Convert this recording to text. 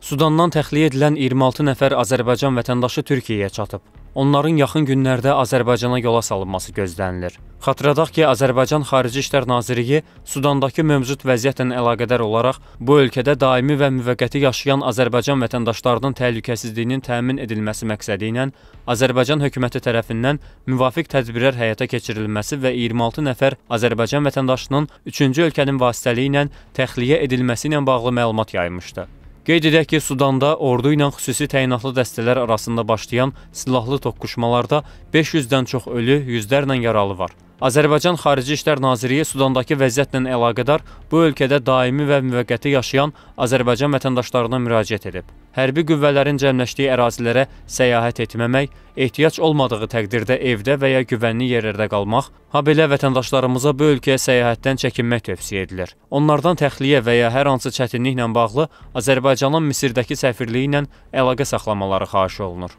Sudandan təxliyə edilən 26 nəfər Azərbaycan vətəndaşı Türkiyəyə çatıb. Onların yaxın günlərdə Azərbaycana yola salınması gözlənilir. Xatırladaq ki, Azərbaycan Xarici İşlər Nazirliyi Sudandakı mövcud vəziyyətlə əlaqədar olaraq bu ölkədə daimi və müvəqqəti yaşayan Azərbaycan vətəndaşlarının təhlükəsizliyinin təmin edilməsi məqsədi ilə Azərbaycan hökuməti tərəfindən müvafiq tədbirlər həyata keçirilməsi və 26 nəfər Azərbaycan vətəndaşının 3-cü ölkənin vasitəliyi ilə təxliyə edilməsi ilə bağlı məlumat yaymışdı. Qeyd edək ki, Sudanda ordu ilə xüsusi təyinatlı dəstələr arasında başlayan silahlı toqquşmalarda 500-dən çox ölü, yüzlərlə yaralı var. Azərbaycan Xarici İşlər Nazirliyi Sudandakı vəziyyətlə əlaqədar bu ölkədə daimi və müvəqqəti yaşayan Azərbaycan vətəndaşlarına müraciət edib. Hərbi qüvvələrin cəmləşdiyi ərazilərə səyahət etməmək, ehtiyac olmadığı təqdirdə evdə və ya güvənli yerlərdə qalmaq, ha belə vətəndaşlarımıza bu ölkəyə səyahətdən çəkinmək tövsiyə edilir. Onlardan təxliyə və ya hər hansı çətinliklə bağlı Azərbaycanın Misirdəki səfirliyi ilə əlaqə saxlamaları xahiş olunur.